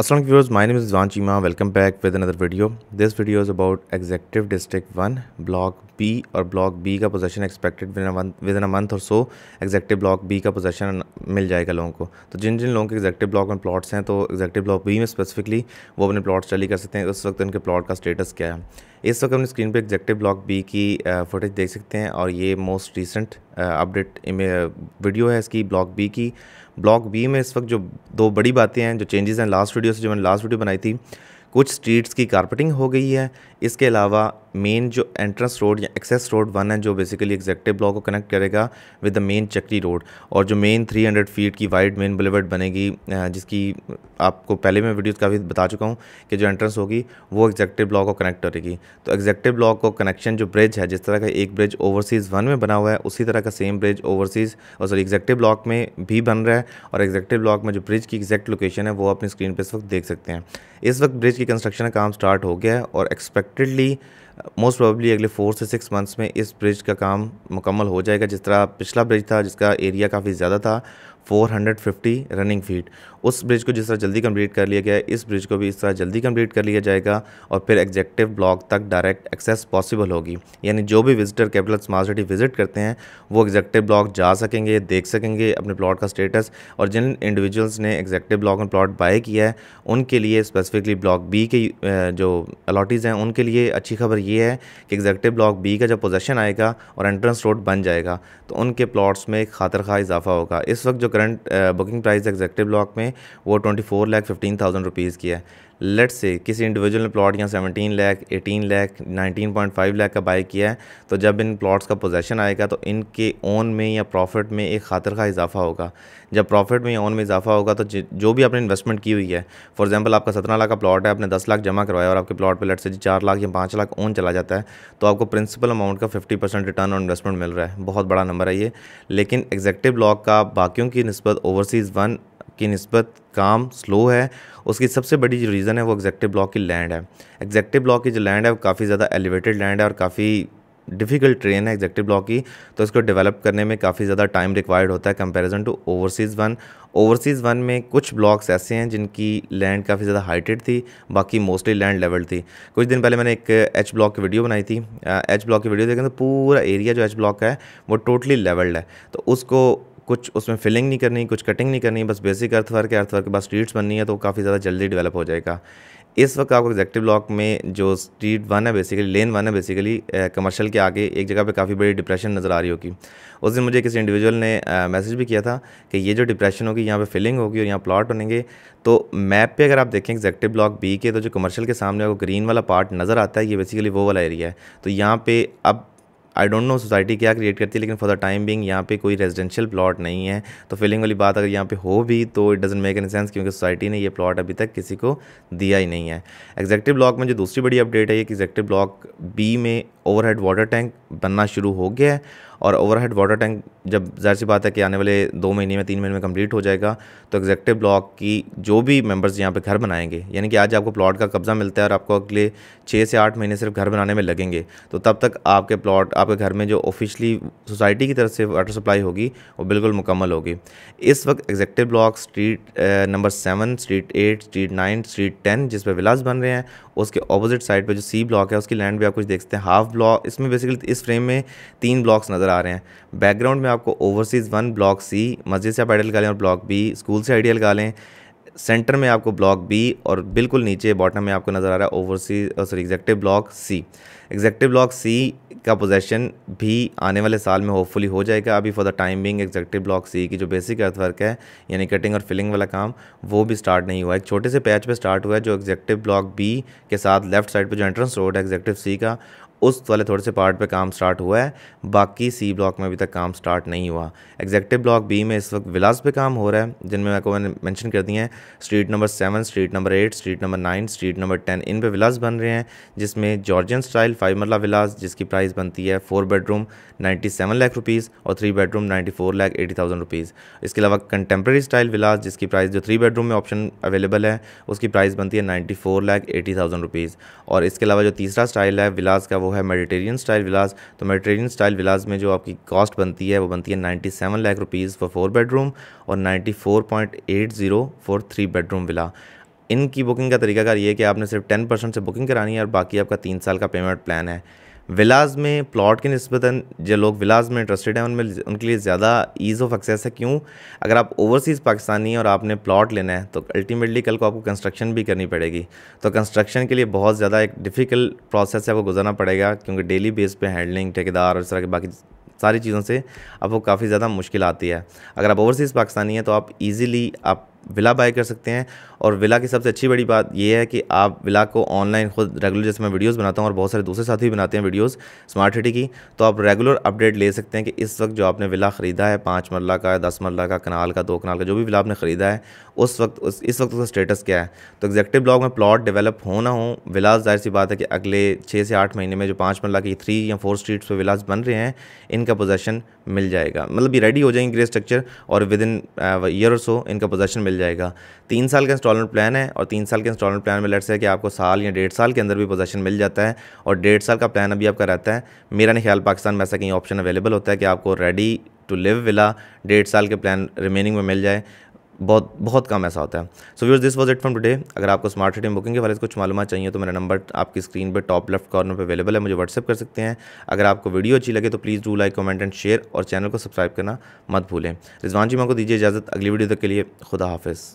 Aslam viewers, my name Cheema welcome back with another video this video is about is district one block B और block B का possession expected within month और so executive block B का possession मिल जाएगा लोगों को तो जिन जिन लोगों के एग्जैक्टिव ब्लॉक में प्लॉट्स हैं तो एग्जेक्टिव ब्लॉक बी में स्पेसिफिकली वो अपने प्लॉट्स चली कर सकते हैं उस वक्त उनके प्लॉट का स्टेटस क्या है इस वक्त अपनी स्क्रीन पर एग्जेक्टिव ब्लॉक बी की फुटेज देख सकते हैं और ये मोस्ट रिसेंट अपडेट वीडियो है इसकी ब्लॉक बी की ब्लॉक बी में इस वक्त जो दो बड़ी बातें हैं जो चेंजेस हैं लास्ट वीडियो से जो मैंने लास्ट वीडियो बनाई थी कुछ स्ट्रीट्स की कारपेटिंग हो गई है इसके अलावा मेन जो एंट्रेंस रोड या एक्सेस रोड वन है जो बेसिकली एग्जेक्टिव ब्लॉक को कनेक्ट करेगा with the main Chakri road और जो मेन 300 फीट की वाइड मेन बुलेवर्ड बनेगी जिसकी आपको पहले मैं वीडियोस काफ़ी बता चुका हूँ कि जो एंट्रेंस होगी वो एग्जेक्टिव ब्लॉक को कनेक्ट करेगी तो एग्जेक्टिव ब्लॉक को कनेक्शन जो ब्रिज है जिस तरह का एक ब्रिज ओवरसीज़ वन में बना हुआ है उसी तरह का सेम ब्रिज ओवरसीज़ और सॉरी एग्जेक्टिव ब्लॉक में भी बन रहा है और एग्जेक्टिव ब्लॉक में जो ब्रिज की एग्जैक्ट लोकेशन है वो अपनी स्क्रीन पर इस वक्त देख सकते हैं इस वक्त ब्रिज की कंस्ट्रक्शन का काम स्टार्ट हो गया है और एक्सपेक्टेडली मोस्ट प्रोबेबली अगले फोर से सिक्स मंथ्स में इस ब्रिज का काम मुकम्मल हो जाएगा जिस तरह पिछला ब्रिज था जिसका एरिया काफ़ी ज़्यादा था 450 रनिंग फीट उस ब्रिज को जिस तरह जल्दी कंप्लीट कर लिया गया है इस ब्रिज को भी इस तरह जल्दी कंप्लीट कर लिया जाएगा और फिर एग्जेक्टिव ब्लॉक तक डायरेक्ट एक्सेस पॉसिबल होगी यानी जो भी visitor capital smart city visit करते हैं वो एग्जेक्टिव ब्लॉक जा सकेंगे देख सकेंगे अपने प्लॉट का स्टेटस और जिन इंडिविजुअल्स ने एग्जेक्टिव ब्लॉक में प्लॉट बाय किया है उनके लिए स्पेसिफिकली ब्लॉक बी के जो अलॉटीज़ हैं उनके लिए अच्छी खबर ये है कि एग्जेक्टिव ब्लॉक बी का जब पोजेशन आएगा और एंट्रेंस रोड बन जाएगा तो उनके प्लॉट्स में एक खातर खा इजाफा होगा इस वक्त जो current booking price executive block में वो twenty four lakh fifteen thousand rupees की है लेट से किसी इंडिविजुअल ने प्लॉट यहाँ 17 लाख 18 लाख 19.5 लाख का बाई किया है तो जब इन प्लॉट्स का पोजेसन आएगा तो इनके ओन में या प्रॉफिट में एक खातर का इजाफा होगा जब प्रॉफिट में या ओन में इजाफा होगा तो जो भी आपने इन्वेस्टमेंट की हुई है फॉर एग्जाम्पल आपका सत्रह लाख का प्लॉट है आपने दस लाख जमा करवाया और आपके प्लॉट पर लेट से चार लाख या पाँच लाख ओन चला जाता है तो आपको प्रिंसिपल अमाउंट का fifty percent return on investment मिल रहा है बहुत बड़ा नंबर है ये लेकिन एग्जेक्टिव ब्लॉक का बाकियों की नस्बत ओवरसीज़ वन की नस्बत काम स्लो है उसकी सबसे बड़ी जो रीज़न है वो एग्जैक्टिव ब्लॉक की लैंड है एग्जैक्टिव ब्लॉक की जो लैंड है वो काफ़ी ज़्यादा एलिवेटेड लैंड है और काफ़ी डिफ़िकल्ट ट्रेन है एग्जैक्टिव ब्लॉक की तो इसको डेवलप करने में काफ़ी ज़्यादा टाइम रिक्वायर्ड होता है comparison to overseas one overseas one में कुछ ब्लॉक्स ऐसे हैं जिनकी लैंड काफ़ी ज़्यादा हाइटेड थी बाकी मोस्टली लैंड लेवल थी कुछ दिन पहले मैंने एक एच ब्लॉक की वीडियो बनाई थी एच ब्लॉक की वीडियो देखें तो पूरा एरिया जो एच ब्लॉक है वो टोटली लेवल्ड है तो उसको कुछ उसमें फिलिंग नहीं करनी कुछ कटिंग नहीं करनी बस बेसिक अर्थवर्क है अर्थवर्क के बाद स्ट्रीट्स बननी है तो काफ़ी ज़्यादा जल्दी डेवलप हो जाएगा इस वक्त आपको एग्जेक्टिव ब्लॉक में जो स्ट्रीट वन है बेसिकली लेन वन है बेसिकली कमर्शियल के आगे एक जगह पे काफ़ी बड़ी डिप्रेशन नज़र आ रही होगी उस दिन मुझे किसी इंडिविजुअल ने मैसेज भी किया था कि ये जो डिप्रेशन होगी यहाँ पे फिलिंग होगी और यहाँ प्लॉट बनेंगे तो मैप पे अगर आप देखें एग्जेक्टिव ब्लॉक बी के तो जो कमर्शियल के सामने आपको ग्रीन वाला पार्ट नज़र आता है ये बेसिकली वो वाला एरिया है तो यहाँ पर अब आई डोंट नो सोसाइटी क्या क्रिएट करती है लेकिन फॉर द टाइम बिंग यहाँ पे कोई रेजिडेंशियल प्लॉट नहीं है तो फिलिंग वाली बात अगर यहाँ पे हो भी तो it doesn't make an sense क्योंकि सोसाइटी ने ये प्लॉट अभी तक किसी को दिया ही नहीं है एग्जैक्टिव ब्लॉक में जो दूसरी बड़ी अपडेट है कि एग्जेक्टिव ब्लॉक बी में ओवरहेड वाटर टैंक बनना शुरू हो गया है और ओवरहेड वाटर टैंक जब ज़ाहिर सी बात है कि आने वाले दो महीने में तीन महीने में कंप्लीट हो जाएगा तो एग्जेक्टिव ब्लॉक की जो भी मेंबर्स यहाँ पे घर बनाएंगे यानी कि आज आपको प्लॉट का कब्ज़ा मिलता है और आपको अगले छः से आठ महीने सिर्फ घर बनाने में लगेंगे तो तब तक आपके प्लॉट आपके घर में जो ऑफिशली सोसाइटी की तरफ से वाटर सप्लाई होगी वो बिल्कुल मुकम्मल होगी इस वक्त executive block street number seven street eight street nine street ten जिस पर विलास बन रहे हैं उसके अपोजिट साइड पर जो सी ब्लॉक है उसकी लैंड भी आप कुछ देखते हैं हाफ ब्लॉक इसमें बेसिकली इस फ्रेम में तीन ब्लॉक्स नज़र आ रहे हैं बैकग्राउंड में आपको ओवरसीज़ वन ब्लॉक सी मस्जिद से आप आइडियल का लें और ब्लॉक बी स्कूल से आइडियल का लें सेंटर में आपको ब्लॉक बी और बिल्कुल नीचे बॉटम में आपको नज़र आ रहा है overseas sorry executive block C executive block C का पोजेशन भी आने वाले साल में होपफुली हो जाएगा अभी for the time being executive block C की जो बेसिक अर्थवर्क है यानी कटिंग और फिलिंग वाला काम वो भी स्टार्ट नहीं हुआ एक छोटे से पैच पे स्टार्ट हुआ है जो एग्जेक्टिव ब्लॉक बी के साथ लेफ्ट साइड पे जो एंट्रेंस रोड है एग्जेक्टिव सी का उस वाले थोड़े से पार्ट पे काम स्टार्ट हुआ है बाकी सी ब्लॉक में अभी तक काम स्टार्ट नहीं हुआ एग्जैक्टिव ब्लॉक बी में इस वक्त विलास पे काम हो रहा है जिनमें मैं को मैंने मैंशन कर दिए हैं street number seven street number eight street number nine street number ten इन पे विलास बन रहे हैं जिसमें जॉर्जियन स्टाइल फाइव मरला विलास जिसकी प्राइस बनती है four bedroom ninety seven lakh rupees और three bedroom ninety four lakh eighty thousand rupees इसके अलावा कंटेम्प्रेरी स्टाइल विलास जिसकी प्राइस जो थ्री बेडरूम में ऑप्शन अवेलेबल है उसकी प्राइस बनती है ninety four lakh eighty thousand rupees और इसके अलावा जो तीसरा स्टाइल है विलास का वो है मेडिटेरियन स्टाइल विलाज तो मेडिटेरियन स्टाइल विलाज में जो आपकी कॉस्ट बनती है वो बनती है ninety seven lakh rupees for four bedroom और ninety four point eight zero for three bedroom villa इनकी बुकिंग का तरीकाकार ये है कि आपने सिर्फ टेन परसेंट से बुकिंग करानी है और बाकी आपका तीन साल का पेमेंट प्लान है विलाज में प्लॉट के नस्बता जो लोग विलाज में इंटरेस्टेड हैं उनमें उनके लिए ज़्यादा ईज़ ऑफ एक्सेस है क्यों अगर आप ओवरसीज़ पाकिस्तानी और आपने प्लॉट लेना है तो अल्टीमेटली कल को आपको कंस्ट्रक्शन भी करनी पड़ेगी तो कंस्ट्रक्शन के लिए बहुत ज़्यादा एक डिफ़िकल्ट प्रोसेस है आपको गुजरना पड़ेगा क्योंकि डेली बेस पर हैंडलिंग ठेकेदार और इस तरह के बाकी सारी चीज़ों से आपको काफ़ी ज़्यादा मुश्किल आती है अगर आप ओवरसीज़ पाकिस्तानी हैं तो आप ईज़िली आप विला बाय कर सकते हैं और विला की सबसे अच्छी बड़ी बात यह है कि आप विला को ऑनलाइन खुद रेगुलर जैसे मैं वीडियोस बनाता हूँ और बहुत सारे दूसरे साथी भी बनाते हैं वीडियोस स्मार्ट सिटी की तो आप रेगुलर अपडेट ले सकते हैं कि इस वक्त जो आपने विला ख़रीदा है पाँच मरला का दस मरला का कनाल का दो कनाल का जो भी विला आपने ख़रीदा है उस वक्त उस इस वक्त उसका स्टेटस क्या है तो एग्जैक्टिव ब्लॉग में प्लॉट डेवलप हो ना हो विलास जाहिर सी बात है कि अगले छः से आठ महीने में जो पाँच मरला की थ्री या फोर स्ट्रीट्स पर विलाज बन रहे हैं इनका पोजेशन मिल जाएगा मतलब ये रेडी हो जाएंगे ग्रे स्ट्रक्चर और विद इन ईयर और सो इनका पोजेशन मिल जाएगा तीन साल का इंस्टॉलमेंट प्लान है और तीन साल के इंस्टॉलमेंट प्लान में लेट्स है कि आपको साल या डेढ़ साल के अंदर भी पोजेशन मिल जाता है और डेढ़ साल का प्लान अभी आपका रहता है मेरा नहीं ख्याल पाकिस्तान में ऐसा कहीं ऑप्शन अवेलेबल होता है कि आपको रेडी टू लिव विला डेढ़ साल के प्लान रिमेनिंग में मिल जाए बहुत बहुत कम ऐसा होता है so views this was it from today अगर आपको स्मार्ट सिटी में बुकिंग के बारे में कुछ मालूम चाहिए तो मेरा नंबर आपकी स्क्रीन पर टॉप लेफ्ट कॉर्नर पर अवेलेबल है मुझे व्हाट्सअप कर सकते हैं अगर आपको वीडियो अच्छी लगे तो please do like comment and share और चैनल को सब्सक्राइब करना मत भूलें रिजवान जी माँ को दीजिए इजाज़त अगली वीडियो तक के लिए खुदा हाफिज़